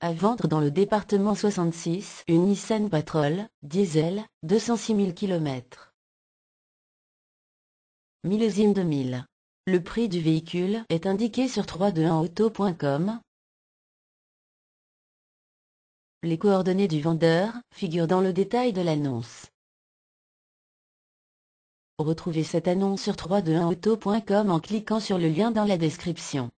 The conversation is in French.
À vendre dans le département 66, une Nissan Patrol, diesel, 206 000 km. Millésime 2000. Le prix du véhicule est indiqué sur 321auto.com. Les coordonnées du vendeur figurent dans le détail de l'annonce. Retrouvez cette annonce sur 321auto.com en cliquant sur le lien dans la description.